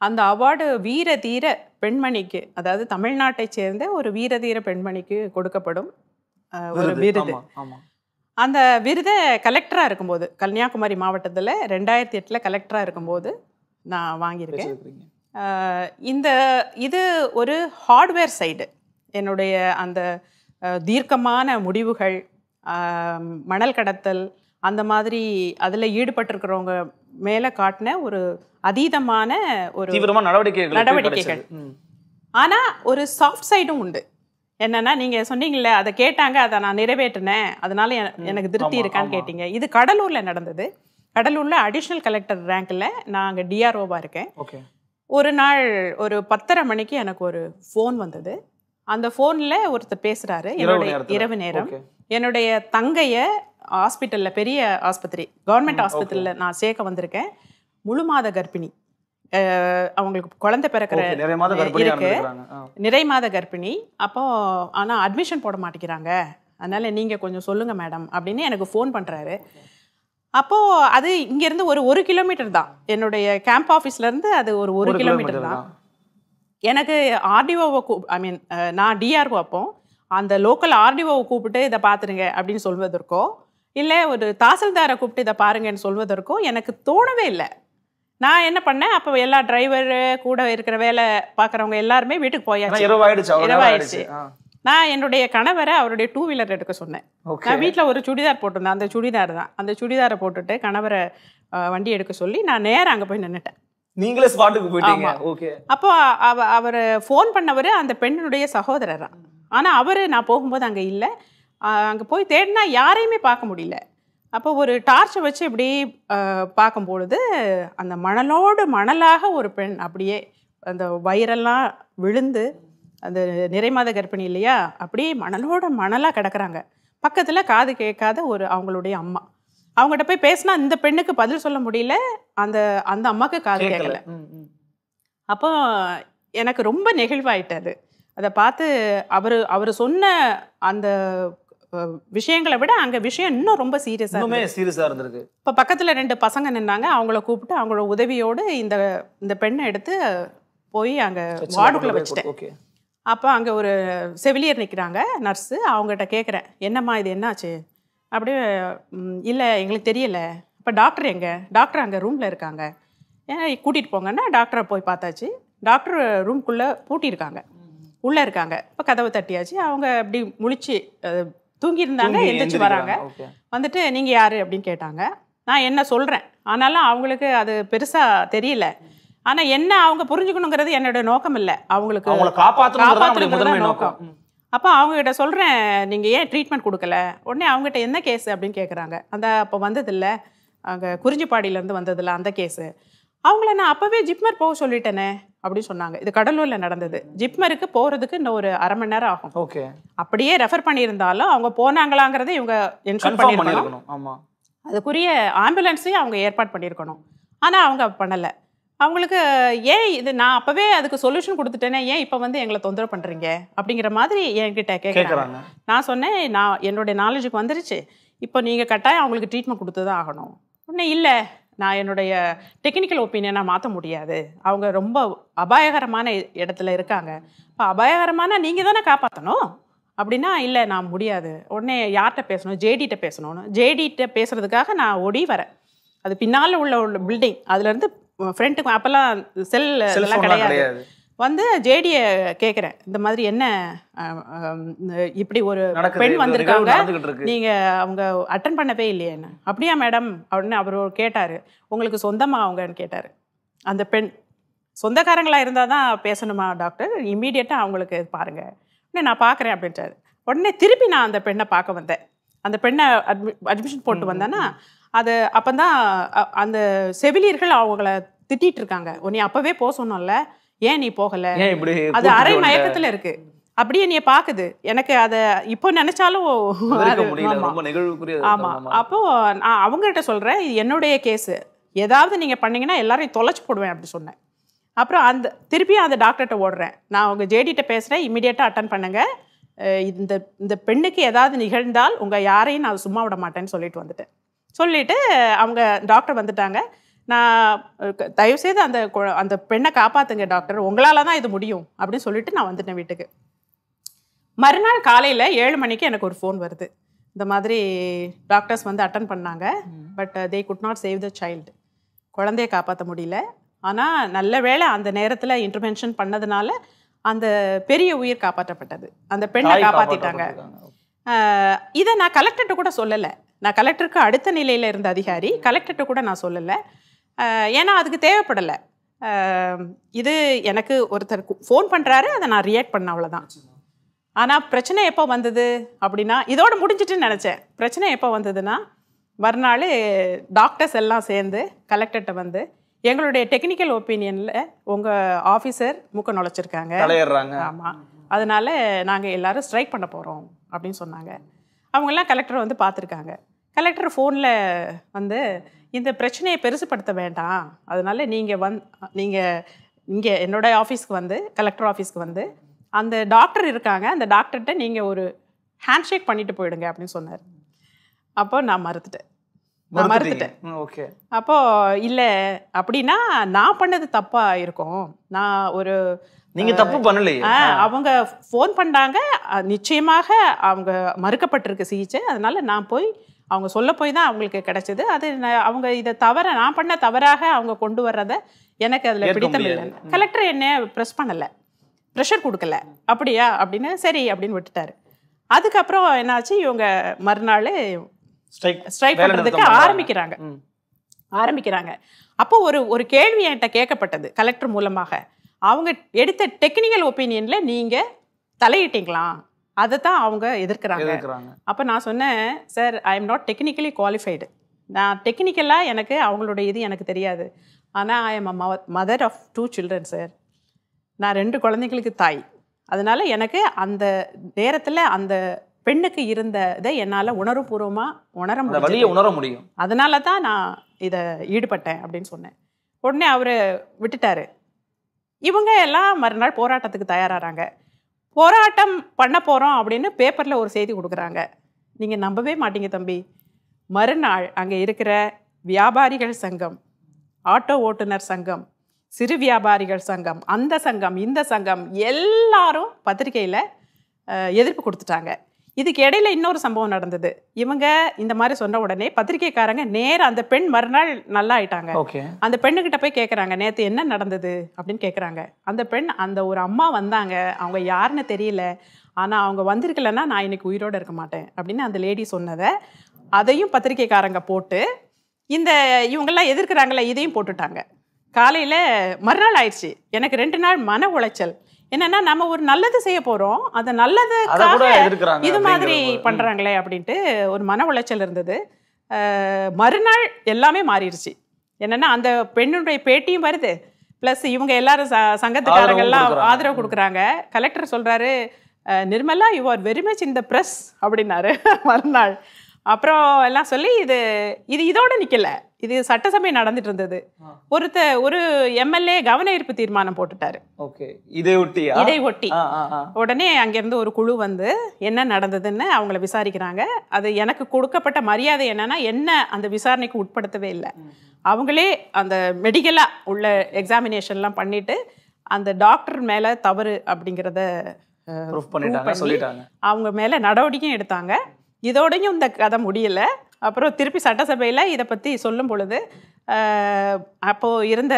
அந்த அவார்டு வீர தீர பெண்மணிக்கு அதாவது தமிழ்நாட்டை சேர்ந்த ஒரு வீர தீர பெண்மணிக்கு கொடுக்கப்படும் ஒரு விருது அந்த விருதை கலெக்டராக இருக்கும்போது கன்னியாகுமரி மாவட்டத்தில் ரெண்டாயிரத்தி எட்டில் கலெக்டராக இருக்கும்போது நான் வாங்கியிருக்கேன் இந்த இது ஒரு ஹார்ட்வேர் சைடு என்னுடைய அந்த தீர்க்கமான முடிவுகள் மணல் கடத்தல் அந்த மாதிரி அதில் ஈடுபட்டிருக்கிறவங்க மேலே காட்டின ஒரு அதீதமான ஒரு நடவடிக்கைகள் நடவடிக்கைகள் ஆனால் ஒரு சாஃப்ட் சைடும் உண்டு என்னன்னா நீங்க சொன்னீங்கல்ல அதை கேட்டாங்க அதை நான் நிறைவேற்றினேன் அதனால எனக்கு திருப்தி இருக்கான்னு கேட்டீங்க இது கடலூர்ல நடந்தது கடலூர்ல அடிஷ்னல் கலெக்டர் ரேங்க்ல நான் அங்கே டிஆர்ஓவா இருக்கேன் ஒரு நாள் ஒரு பத்தரை மணிக்கு எனக்கு ஒரு ஃபோன் வந்தது அந்த ஃபோனில் ஒருத்தர் பேசுகிறாரு என்னோட இரவு நேரம் என்னுடைய தங்கையை ஹாஸ்பிட்டலில் பெரிய ஆஸ்பத்திரி கவர்மெண்ட் ஹாஸ்பத்திரியில் நான் சேர்க்க வந்திருக்கேன் முழு மாத கர்ப்பிணி அவங்களுக்கு குழந்தை பிறக்கிற இருக்கு நிறை மாத கர்ப்பிணி அப்போ ஆனால் அட்மிஷன் போட மாட்டேங்கிறாங்க அதனால நீங்கள் கொஞ்சம் சொல்லுங்கள் மேடம் அப்படின்னு எனக்கு ஃபோன் பண்ணுறாரு அப்போது அது இங்கேருந்து ஒரு ஒரு கிலோமீட்டர் தான் என்னுடைய கேம்ப் ஆஃபீஸ்லேருந்து அது ஒரு ஒரு கிலோமீட்டர் தான் எனக்கு ஆர்டிஓவை ஐ மீன் நான் டிஆர்ஓ அப்போ அந்த லோக்கல் ஆர்டிஓவை கூப்பிட்டு இதை பார்த்துருங்க அப்படின்னு சொல்வதற்கோ இல்லை ஒரு தாசில்தாரை கூப்பிட்டு இதை பாருங்கன்னு சொல்வதற்கோ எனக்கு தோணவே இல்லை நான் என்ன பண்ணேன் அப்போ எல்லா டிரைவரு கூட இருக்கிற வேலை பார்க்குறவங்க எல்லாருமே வீட்டுக்கு போயாச்சு இரவாயிடுச்சு நான் என்னுடைய கணவரை அவருடைய டூ வீலர் எடுக்க சொன்னேன் நான் வீட்டில் ஒரு சுடிதார் போட்டிருந்தேன் அந்த சுடிதார் தான் அந்த சுடிதாரை போட்டுட்டு கணவரை வண்டி எடுக்க சொல்லி நான் நேராக அங்கே போய் நின்றுட்டேன் நீங்களே ஸ்பாட்டுக்கு போயிட்டீங்க ஓகே அப்போ அவர் ஃபோன் பண்ணவர் அந்த பெண்ணுடைய சகோதரர் தான் ஆனால் அவர் நான் போகும்போது அங்கே இல்லை அங்கே போய் தேடினா யாரையுமே பார்க்க முடியல அப்போ ஒரு டார்ச்சை வச்சு இப்படி பார்க்கும்பொழுது அந்த மணலோடு மணலாக ஒரு பெண் அப்படியே அந்த வயிறெல்லாம் விழுந்து அந்த நிறைமாத கர்ப்பிணி இல்லையா அப்படியே மணலோட மணலாக கிடக்கிறாங்க பக்கத்தில் காது கேட்காத ஒரு அவங்களுடைய அம்மா அவங்ககிட்ட போய் பேசினா இந்த பெண்ணுக்கு பதில் சொல்ல முடியல அந்த அந்த அம்மாவுக்கு காது கேட்கல அப்போ எனக்கு ரொம்ப நெகிழ்வாயிட்டது அதை பார்த்து அவர் அவர் சொன்ன அந்த விஷயங்களை விட அங்கே விஷயம் இன்னும் ரொம்ப சீரியஸா சீரியஸாக இருந்திருக்கு இப்போ பக்கத்தில் ரெண்டு பசங்க நின்னாங்க அவங்கள கூப்பிட்டு அவங்களோட உதவியோடு இந்த இந்த பெண்ணை எடுத்து போய் அங்கே வார்டுக்குள்ளே வச்சுட்டேன் அப்போ அங்கே ஒரு செவிலியர் நிற்கிறாங்க நர்ஸு அவங்ககிட்ட கேட்குறேன் என்னம்மா இது என்னாச்சு அப்படியே இல்லை எங்களுக்கு தெரியல இப்போ டாக்டர் எங்கே டாக்டர் அங்கே ரூமில் இருக்காங்க ஏன்னா கூட்டிகிட்டு போங்கன்னா டாக்டரை போய் பார்த்தாச்சு டாக்டர் ரூம்குள்ளே பூட்டியிருக்காங்க உள்ளே இருக்காங்க இப்போ கதவை தட்டியாச்சு அவங்க அப்படி முழிச்சு தூங்கியிருந்தாங்க எந்திரிச்சு வராங்க வந்துட்டு நீங்கள் யார் அப்படின்னு கேட்டாங்க நான் என்ன சொல்கிறேன் ஆனாலும் அவங்களுக்கு அது பெருசாக தெரியல ஆனால் என்ன அவங்க புரிஞ்சுக்கணுங்கிறது என்னோட நோக்கம் இல்லை அவங்களுக்கு நோக்கம் அப்போ அவங்ககிட்ட சொல்கிறேன் நீங்கள் ஏன் ட்ரீட்மெண்ட் கொடுக்கல உடனே அவங்ககிட்ட என்ன கேஸ் அப்படின்னு கேட்குறாங்க அந்த அப்போ வந்ததில்லை அங்கே குறிஞ்சிப்பாடியிலேருந்து வந்ததில்ல அந்த கேஸு அவங்கள நான் அப்போவே ஜிப்மர் போக சொல்லிட்டேனே அப்படின்னு சொன்னாங்க இது கடலூரில் நடந்தது ஜிப்மருக்கு போகிறதுக்கு இன்னும் ஒரு அரை மணி நேரம் ஆகும் ஓகே அப்படியே ரெஃபர் பண்ணியிருந்தாலும் அவங்க போனாங்களாங்கிறத இவங்க என்ஷூர் பண்ணியிருக்கணும் ஆமாம் அதுக்குரிய ஆம்புலன்ஸையும் அவங்க ஏற்பாடு பண்ணியிருக்கணும் ஆனால் அவங்க பண்ணலை அவங்களுக்கு ஏன் இது நான் அப்போவே அதுக்கு சொல்யூஷன் கொடுத்துட்டேனே ஏன் இப்போ வந்து எங்களை தொந்தரவு பண்ணுறீங்க அப்படிங்கிற மாதிரி என்கிட்ட கேட்குறாங்க நான் சொன்னேன் நான் என்னுடைய நாலேஜுக்கு வந்துருச்சு இப்போ நீங்கள் கட்டாயம் அவங்களுக்கு ட்ரீட்மெண்ட் கொடுத்து தான் ஆகணும் உடனே இல்லை நான் என்னுடைய டெக்னிக்கல் ஒப்பீனியனை மாற்ற முடியாது அவங்க ரொம்ப அபாயகரமான இடத்துல இருக்காங்க இப்போ அபாயகரமான நீங்கள் தானே காப்பாற்றணும் அப்படின்னா இல்லை நான் முடியாது உடனே யார்கிட்ட பேசணும் ஜேடிகிட்ட பேசணும்னு ஜேடிகிட்ட பேசுகிறதுக்காக நான் ஓடி வரேன் அது பின்னால் உள்ள உள்ள பில்டிங் அதுலேருந்து ஃப்ரெண்ட்டுக்கு அப்போல்லாம் செல் இதெல்லாம் கிடையாது வந்து ஜேடியை கேட்குறேன் இந்த மாதிரி என்ன இப்படி ஒரு பெண் வந்திருக்காங்க நீங்கள் அவங்க அட்டன் பண்ணவே இல்லையே என்ன அப்படியா மேடம் அப்படின்னு அவர் கேட்டார் உங்களுக்கு சொந்தமாக அவங்கன்னு கேட்டார் அந்த பெண் சொந்தக்காரங்களாக இருந்தால் தான் பேசணுமா டாக்டர் இம்மீடியட்டாக அவங்களுக்கு பாருங்கள் நான் பார்க்குறேன் அப்படின்றாரு உடனே திருப்பி நான் அந்த பெண்ணை பார்க்க வந்தேன் அந்த பெண்ணை அட்மி அட்மிஷன் போட்டு வந்தேன்னா அது அப்போ தான் அந்த செவிலியர்கள் அவங்கள திட்டிகிட்டு இருக்காங்க உன்னை அப்போவே போக சொன்னோம்ல ஏன் நீ போகல அது அரை மயக்கத்துல இருக்கு அப்படியே நீ பாக்குது எனக்கு அத இப்போ நினைச்சாலும் ஆமா அப்போ நான் அவங்ககிட்ட சொல்றேன் இது என்னுடைய கேஸ் ஏதாவது நீங்க பண்ணீங்கன்னா எல்லாரையும் தொலைச்சு போடுவேன் அப்படி சொன்னேன் அப்புறம் அந்த திருப்பியும் அந்த டாக்டர்கிட்ட ஓடுறேன் நான் உங்கள் ஜேடிகிட்ட பேசுகிறேன் இமீடியட்டாக அட்டன் பண்ணுங்கள் இந்த இந்த பெண்ணுக்கு ஏதாவது நிகழ்ந்தால் உங்கள் யாரையும் நான் சும்மா விட மாட்டேன்னு சொல்லிட்டு வந்துட்டேன் சொல்லிவிட்டு அவங்க டாக்டர் வந்துட்டாங்க நான் தயவுசெய்து அந்த அந்த பெண்ணை காப்பாத்துங்க டாக்டர் உங்களால தான் இது முடியும் அப்படின்னு சொல்லிட்டு நான் வந்துட்டேன் வீட்டுக்கு மறுநாள் காலையில் ஏழு மணிக்கு எனக்கு ஒரு ஃபோன் வருது இந்த மாதிரி டாக்டர்ஸ் வந்து அட்டன் பண்ணாங்க but they could not save the child குழந்தைய காப்பாற்ற முடியல ஆனால் நல்ல வேளை அந்த நேரத்தில் இன்டர்வென்ஷன் பண்ணதுனால அந்த பெரிய உயிர் காப்பாற்றப்பட்டது அந்த பெண்ணை காப்பாற்றிட்டாங்க இதை நான் கலெக்டர்கிட்ட கூட சொல்லலை நான் கலெக்டருக்கு அடுத்த நிலையில் இருந்த அதிகாரி கலெக்டர்கிட்ட கூட நான் சொல்லலை ஏன்னா அதுக்கு தேவைப்படலை இது எனக்கு ஒருத்தர் ஃபோன் பண்ணுறாரு அதை நான் ரியாக்ட் பண்ண அவ்வளோதான் ஆனால் பிரச்சனை எப்போ வந்தது அப்படின்னா இதோடு முடிஞ்சிட்டுன்னு நினச்சேன் பிரச்சனை எப்போ வந்ததுன்னா மறுநாள் டாக்டர்ஸ் எல்லாம் சேர்ந்து கலெக்டர்கிட்ட வந்து எங்களுடைய டெக்னிக்கல் ஒப்பீனியனில் உங்கள் ஆஃபீஸர் மூக்க நுழைச்சிருக்காங்க ஆமாம் அதனால் நாங்கள் எல்லோரும் ஸ்ட்ரைக் பண்ண போகிறோம் அப்படின்னு சொன்னாங்க அவங்கெல்லாம் கலெக்டர் வந்து பார்த்துருக்காங்க கலெக்டர் ஃபோனில் வந்து இந்த பிரச்சனையை பெருசுப்படுத்த வேண்டாம் அதனால் நீங்கள் வந் நீங்கள் இங்கே என்னோடய ஆஃபீஸ்க்கு வந்து கலெக்டர் ஆஃபீஸ்க்கு வந்து அந்த டாக்டர் இருக்காங்க அந்த டாக்டர்கிட்ட நீங்கள் ஒரு ஹேண்ட் ஷேக் போயிடுங்க அப்படின்னு சொன்னார் அப்போ நான் மறுத்துட்டேன் நான் மறுத்துட்டேன் ஓகே அப்போது இல்லை அப்படின்னா நான் பண்ணது தப்பாக இருக்கும் நான் ஒரு நீங்கள் தப்பு பண்ணலையே அவங்க ஃபோன் பண்ணாங்க நிச்சயமாக அவங்க மறுக்கப்பட்டிருக்கு சிகிச்சை அதனால் நான் போய் அவங்க சொல்ல போய் தான் அவங்களுக்கு கிடைச்சது அது அவங்க இதை தவற நான் பண்ண தவறாக அவங்க கொண்டு வர்றத எனக்கு அதில் பிடித்தம் கலெக்டர் என்ன ப்ரெஸ் பண்ணலை ப்ரெஷர் கொடுக்கல அப்படியா அப்படின்னு சரி அப்படின்னு விட்டுட்டாரு அதுக்கப்புறம் என்னாச்சு இவங்க மறுநாள் ஸ்ட்ரைக் பண்ணுறதுக்கு ஆரம்பிக்கிறாங்க ஆரம்பிக்கிறாங்க அப்போ ஒரு ஒரு கேள்வி என்கிட்ட கேட்கப்பட்டது கலெக்டர் மூலமாக அவங்க எடுத்த டெக்னிக்கல் ஒப்பீனியனில் நீங்கள் தலையிட்டீங்களா அதை தான் அவங்க எதிர்க்கிறாங்க அப்போ நான் சொன்னேன் sir I am not technically qualified நான் டெக்னிக்கலாக எனக்கு அவங்களுடைய இது எனக்கு தெரியாது ஆனால் I am a mother of two children sir நான் ரெண்டு குழந்தைங்களுக்கு தாய் அதனால் எனக்கு அந்த நேரத்தில் அந்த பெண்ணுக்கு இருந்த இதை என்னால் உணர்வுபூர்வமாக உணர முடியும் உணர முடியும் அதனால தான் நான் இதை ஈடுபட்டேன் அப்படின்னு சொன்னேன் உடனே அவர் விட்டுட்டார் இவங்க எல்லாம் மறுநாள் போராட்டத்துக்கு தயாராகிறாங்க போராட்டம் பண்ண போகிறோம் அப்படின்னு பேப்பரில் ஒரு செய்தி கொடுக்குறாங்க நீங்கள் நம்பவே மாட்டீங்க தம்பி மறுநாள் அங்கே இருக்கிற வியாபாரிகள் சங்கம் ஆட்டோ ஓட்டுநர் சங்கம் சிறு வியாபாரிகள் சங்கம் அந்த சங்கம் இந்த சங்கம் எல்லாரும் பத்திரிகையில் எதிர்ப்பு கொடுத்துட்டாங்க இதுக்கு இடையில இன்னொரு சம்பவம் நடந்தது இவங்க இந்த மாதிரி சொன்ன உடனே பத்திரிகைக்காரங்க நேரம் அந்த பெண் மறுநாள் நல்லா ஆயிட்டாங்க அந்த பெண்ணுகிட்ட போய் கேட்குறாங்க நேற்று என்ன நடந்தது அப்படின்னு கேட்குறாங்க அந்த பெண் அந்த ஒரு அம்மா வந்தாங்க அவங்க யாருன்னு தெரியல ஆனால் அவங்க வந்திருக்கலன்னா நான் இன்னைக்கு உயிரோடு இருக்க மாட்டேன் அப்படின்னு அந்த லேடி சொன்னதை அதையும் பத்திரிகைக்காரங்க போட்டு இந்த இவங்கெல்லாம் எதிர்க்கிறாங்களே இதையும் போட்டுட்டாங்க காலையில் மறுநாள் ஆயிடுச்சு எனக்கு ரெண்டு நாள் மன உளைச்சல் என்னன்னா நம்ம ஒரு நல்லது செய்ய போறோம் அந்த நல்லது இது மாதிரி பண்றாங்களே அப்படின்ட்டு ஒரு மன உளைச்சல் இருந்தது மறுநாள் எல்லாமே மாறிடுச்சு என்னன்னா அந்த பெண்ணுடைய பேட்டியும் வருது பிளஸ் இவங்க எல்லாரும் சங்கத்துக்காரங்கெல்லாம் ஆதரவு கொடுக்குறாங்க கலெக்டர் சொல்றாரு Nirmala you are very much in the press அப்படின்னாரு மறுநாள் அப்புறம் எல்லாம் சொல்லி இது இது இதோட நிக்கல இது சட்டசபை நடந்துட்டு இருந்தது ஒருத்த ஒரு எம்எல்ஏ கவன ஈர்ப்பு தீர்மானம் போட்டுட்டாரு ஓகே இதை ஒட்டி இதை ஒட்டி உடனே அங்கிருந்து ஒரு குழு வந்து என்ன நடந்ததுன்னு அவங்கள விசாரிக்கிறாங்க அது எனக்கு கொடுக்கப்பட்ட மரியாதை என்னன்னா என்ன அந்த விசாரணைக்கு உட்படுத்தவே இல்லை அவங்களே அந்த மெடிக்கலா உள்ள எக்ஸாமினேஷன்லாம் பண்ணிட்டு அந்த டாக்டர் மேலே தவறு அப்படிங்கிறத அவங்க மேல நடவடிக்கையும் எடுத்தாங்க இதோடையும் இந்த கதை முடியலை அப்புறம் திருப்பி சட்டசபையில் இதை பற்றி சொல்லும் பொழுது அப்போது இருந்த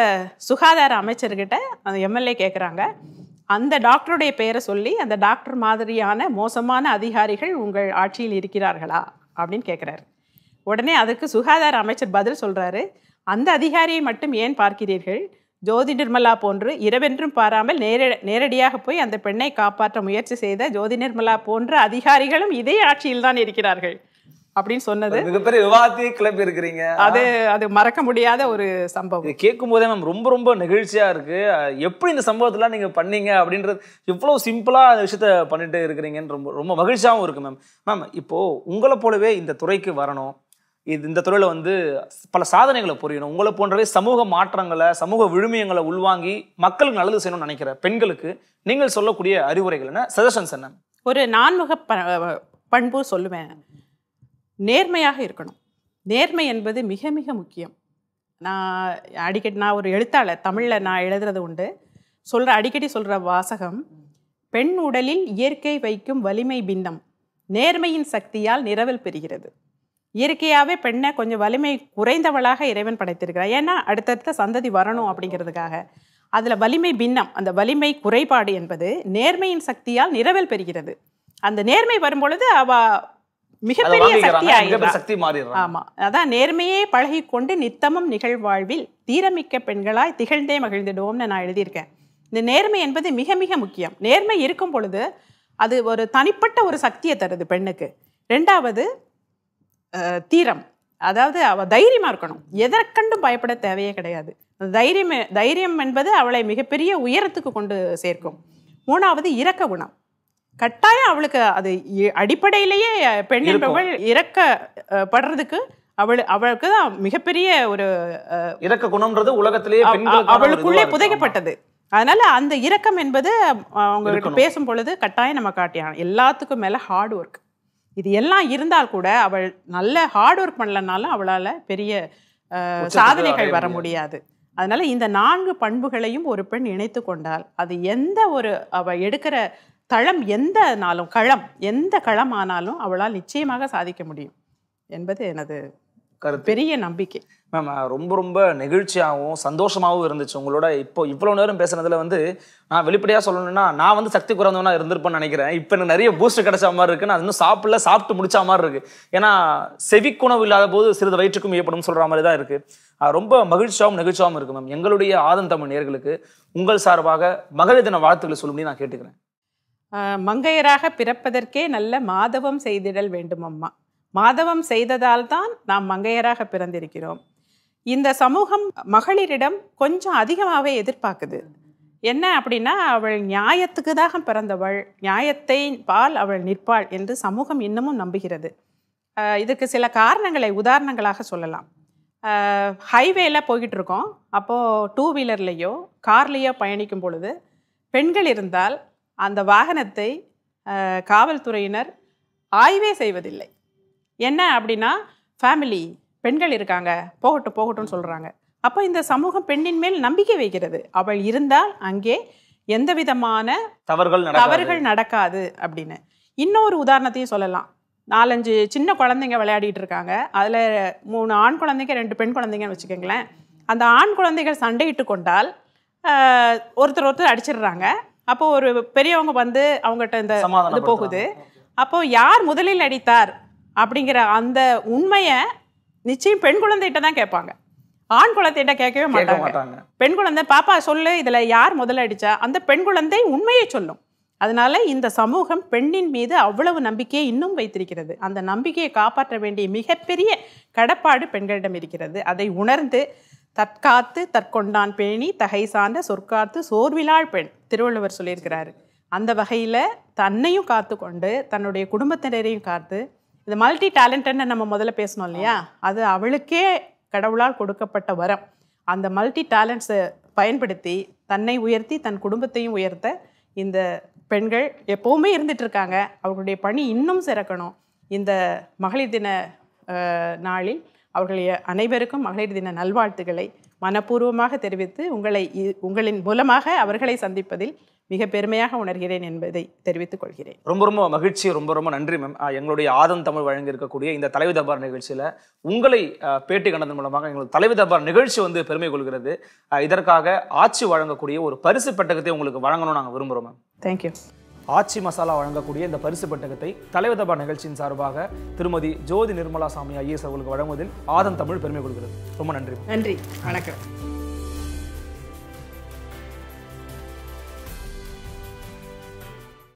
சுகாதார அமைச்சர்கிட்ட அந்த எம்எல்ஏ கேட்குறாங்க அந்த டாக்டருடைய பெயரை சொல்லி அந்த டாக்டர் மாதிரியான மோசமான அதிகாரிகள் உங்கள் ஆட்சியில் இருக்கிறார்களா அப்படின்னு கேட்குறாரு உடனே அதுக்கு சுகாதார அமைச்சர் பதில் சொல்கிறாரு அந்த அதிகாரியை மட்டும் ஏன் பார்க்கிறீர்கள் ஜோதி நிர்மலா போன்று இரவென்றும் பாராமல் நேர நேரடியாக போய் அந்த பெண்ணை காப்பாற்ற முயற்சி செய்த ஜோதி நிர்மலா போன்ற அதிகாரிகளும் இதே ஆட்சியில் தான் இருக்கிறார்கள் அப்படின்னு சொன்னது மிகப்பெரிய விவாதத்தையே கிளப்பி இருக்கிறீங்க அது அது மறக்க முடியாத ஒரு சம்பவம் கேட்கும் போதே மேம் ரொம்ப ரொம்ப நெகிழ்ச்சியா இருக்கு எப்படி இந்த சம்பவத்தெல்லாம் நீங்க பண்ணீங்க அப்படின்றது எவ்வளவு சிம்பிளா அந்த விஷயத்த பண்ணிட்டு இருக்கிறீங்கன்னு ரொம்ப ரொம்ப மகிழ்ச்சியாகவும் இருக்கு மேம் மேம் இப்போ உங்களை போலவே இந்த துறைக்கு வரணும் இது இந்த துறையில் வந்து பல சாதனைகளை புரியணும் உங்களை போன்றவே சமூக மாற்றங்களை சமூக விழுமியங்களை உள்வாங்கி மக்களுக்கு நல்லது செய்யணும்னு நினைக்கிற பெண்களுக்கு நீங்கள் சொல்லக்கூடிய அறிவுரைகள் என்ன சஜஷன்ஸ் என்ன ஒரு நான்முக பண்பு சொல்லுவேன் நேர்மையாக இருக்கணும் நேர்மை என்பது மிக மிக முக்கியம் நான் அடிக்கடி நான் ஒரு எழுத்தாளர் தமிழில் நான் எழுதுறது உண்டு சொல்கிற அடிக்கடி சொல்கிற வாசகம் பெண் உடலில் இயற்கை வைக்கும் வலிமை பின்னம் நேர்மையின் சக்தியால் நிரவல் பெறுகிறது இயற்கையாகவே பெண்ணை கொஞ்சம் வலிமை குறைந்தவளாக இறைவன் படைத்திருக்கிறான் ஏன்னா அடுத்தடுத்த சந்ததி வரணும் அப்படிங்கிறதுக்காக அதில் வலிமை பின்னம் அந்த வலிமை குறைபாடு என்பது நேர்மையின் சக்தியால் நிரவல் பெறுகிறது அந்த நேர்மை வரும்பொழுது அவ மிகப்பெரிய சக்தி ஆமா அதான் நேர்மையே பழகி கொண்டு நித்தமும் நிகழ்வாழ்வில் தீரமிக்க பெண்களாய் திகழ்ந்தே மகிழ்ந்துடுவோம்னு நான் எழுதியிருக்கேன் இந்த நேர்மை என்பது மிக மிக முக்கியம் நேர்மை இருக்கும் பொழுது அது ஒரு தனிப்பட்ட ஒரு சக்தியை தருது பெண்ணுக்கு ரெண்டாவது தீரம் அதாவது அவள் தைரியமாக இருக்கணும் எதற்கண்டும் பயப்பட தேவையே கிடையாது தைரியம் தைரியம் என்பது அவளை மிகப்பெரிய உயரத்துக்கு கொண்டு சேர்க்கும் மூணாவது இரக்க குணம் கட்டாயம் அவளுக்கு அது அடிப்படையிலேயே பெண் என்பவள் இறக்கப்படுறதுக்கு அவள் அவளுக்கு தான் மிகப்பெரிய ஒரு இறக்க குணம்ன்றது உலகத்திலேயே அவளுக்குள்ளே புதைக்கப்பட்டது அதனால அந்த இரக்கம் என்பது அவங்களுக்கு பேசும் பொழுது கட்டாயம் நம்ம காட்டியான எல்லாத்துக்கும் மேல ஹார்ட் ஒர்க் இது எல்லாம் இருந்தால் கூட அவள் நல்ல ஹார்ட் ஒர்க் பண்ணலனாலும் அவளால் பெரிய சாதனைகள் வர முடியாது அதனால் இந்த நான்கு பண்புகளையும் ஒரு பெண் இணைத்து கொண்டால் அது எந்த ஒரு அவள் எடுக்கிற தளம் எந்த நாளும் களம் எந்த களம் ஆனாலும் அவளால் நிச்சயமாக சாதிக்க முடியும் என்பது எனது கருத்து பெரிய நம்பிக்கை மேம் ரொம்ப ரொம்ப நெகிழ்ச்சியாகவும் சந்தோஷமாகவும் இருந்துச்சு உங்களோட இப்போ இவ்வளோ நேரம் பேசுனதுல வந்து நான் வெளிப்படையாக சொல்லணும்னா நான் வந்து சக்தி குறைந்தவனா இருந்திருப்பேன்னு நினைக்கிறேன் இப்போ எனக்கு நிறைய பூஸ்ட் கிடைச்ச மாதிரி இருக்கு நான் இன்னும் சாப்பிடல சாப்பிட்டு முடிச்ச மாதிரி இருக்கு ஏன்னா செவிக்குணவு இல்லாத போது சிறிது வயிற்றுக்கும் ஏற்படும் சொல்கிற மாதிரி தான் இருக்கு ரொம்ப மகிழ்ச்சியாகவும் நெகிழ்ச்சியாகவும் இருக்கு மேம் எங்களுடைய ஆதன் தமிழ் நேர்களுக்கு உங்கள் சார்பாக மகளிர் தின வாழ்த்துக்களை சொல்லும் நான் கேட்டுக்கிறேன் மங்கையராக பிறப்பதற்கே நல்ல மாதவம் செய்திடல் வேண்டும் அம்மா மாதவம் செய்ததால் தான் நாம் மங்கையராக பிறந்திருக்கிறோம் இந்த சமூகம் மகளிரிடம் கொஞ்சம் அதிகமாகவே எதிர்பார்க்குது என்ன அப்படின்னா அவள் நியாயத்துக்கு தான் பிறந்தவள் நியாயத்தை பால் அவள் நிற்பாள் என்று சமூகம் இன்னமும் நம்புகிறது இதுக்கு சில காரணங்களை உதாரணங்களாக சொல்லலாம் ஹைவேல போய்கிட்டு இருக்கோம் அப்போது டூ வீலர்லேயோ கார்லேயோ பயணிக்கும் பொழுது பெண்கள் இருந்தால் அந்த வாகனத்தை காவல்துறையினர் ஆய்வே செய்வதில்லை என்ன அப்படின்னா ஃபேமிலி பெண்கள் இருக்காங்க போகட்டும் போகட்டும்னு சொல்கிறாங்க அப்போ இந்த சமூகம் பெண்ணின் மேல் நம்பிக்கை வைக்கிறது அவள் இருந்தால் அங்கே எந்த விதமான தவறுகள் தவறுகள் நடக்காது அப்படின்னு இன்னொரு உதாரணத்தையும் சொல்லலாம் நாலஞ்சு சின்ன குழந்தைங்க விளையாடிட்டு இருக்காங்க அதில் மூணு ஆண் குழந்தைங்க ரெண்டு பெண் குழந்தைங்கன்னு வச்சுக்கோங்களேன் அந்த ஆண் குழந்தைகள் சண்டையிட்டு கொண்டால் ஒருத்தர் ஒருத்தர் அடிச்சிடுறாங்க அப்போது ஒரு பெரியவங்க வந்து அவங்ககிட்ட இந்த இது போகுது அப்போது யார் முதலில் அடித்தார் அப்படிங்கிற அந்த உண்மையை நிச்சயம் பெண் குழந்தைகிட்ட தான் கேட்பாங்க ஆண் குழந்தைகிட்ட கேட்கவே மாட்டாங்க பெண் குழந்தை பாப்பா சொல்லு இதில் யார் முதல்ல அடித்தா அந்த பெண் குழந்தை உண்மையை சொல்லும் அதனால இந்த சமூகம் பெண்ணின் மீது அவ்வளவு நம்பிக்கையை இன்னும் வைத்திருக்கிறது அந்த நம்பிக்கையை காப்பாற்ற வேண்டிய மிகப்பெரிய கடப்பாடு பெண்களிடம் இருக்கிறது அதை உணர்ந்து தற்காத்து தற்கொண்டான் பேணி தகை சார்ந்த சொற்காத்து சோர்விலாள் பெண் திருவள்ளுவர் சொல்லியிருக்கிறாரு அந்த வகையில் தன்னையும் காத்து கொண்டு தன்னுடைய குடும்பத்தினரையும் காத்து இந்த மல்டி டேலண்டட்னு நம்ம முதல்ல பேசணும் இல்லையா அது அவளுக்கே கடவுளால் கொடுக்கப்பட்ட வரம் அந்த மல்டி டேலண்ட்ஸை பயன்படுத்தி தன்னை உயர்த்தி தன் குடும்பத்தையும் உயர்த்த இந்த பெண்கள் எப்போவுமே இருக்காங்க அவர்களுடைய பணி இன்னும் சிறக்கணும் இந்த மகளிர் தின நாளில் அவர்களுடைய அனைவருக்கும் மகளிர் தின நல்வாழ்த்துக்களை மனப்பூர்வமாக தெரிவித்து உங்களை உங்களின் மூலமாக அவர்களை சந்திப்பதில் மிக பெருமையாக உணர்கிறேன் என்பதை தெரிவித்துக் கொள்கிறேன் ரொம்ப ரொம்ப மகிழ்ச்சி ரொம்ப ரொம்ப நன்றி மேம் எங்களுடைய ஆதம் தமிழ் வழங்கியிருக்கக்கூடிய இருக்கக்கூடிய இந்த தலைவி தபார் நிகழ்ச்சியில் உங்களை பேட்டி கண்டதன் மூலமாக எங்களுக்கு தலைவி தபார் நிகழ்ச்சி வந்து பெருமை கொள்கிறது இதற்காக ஆட்சி வழங்கக்கூடிய ஒரு பரிசு பெட்டகத்தை உங்களுக்கு வழங்கணும்னு நாங்கள் விரும்புகிறோம் மேம் தேங்க்யூ ஆச்சி மசாலா வழங்கக்கூடிய இந்த பரிசு பெட்டகத்தை தலைவதபா நிகழ்ச்சியின் சார்பாக திருமதி ஜோதி நிர்மலா சாமி ஐஎஸ் அவர்களுக்கு வழங்குவதில் ஆதம் தமிழ் பெருமை கொள்கிறது ரொம்ப நன்றி நன்றி வணக்கம்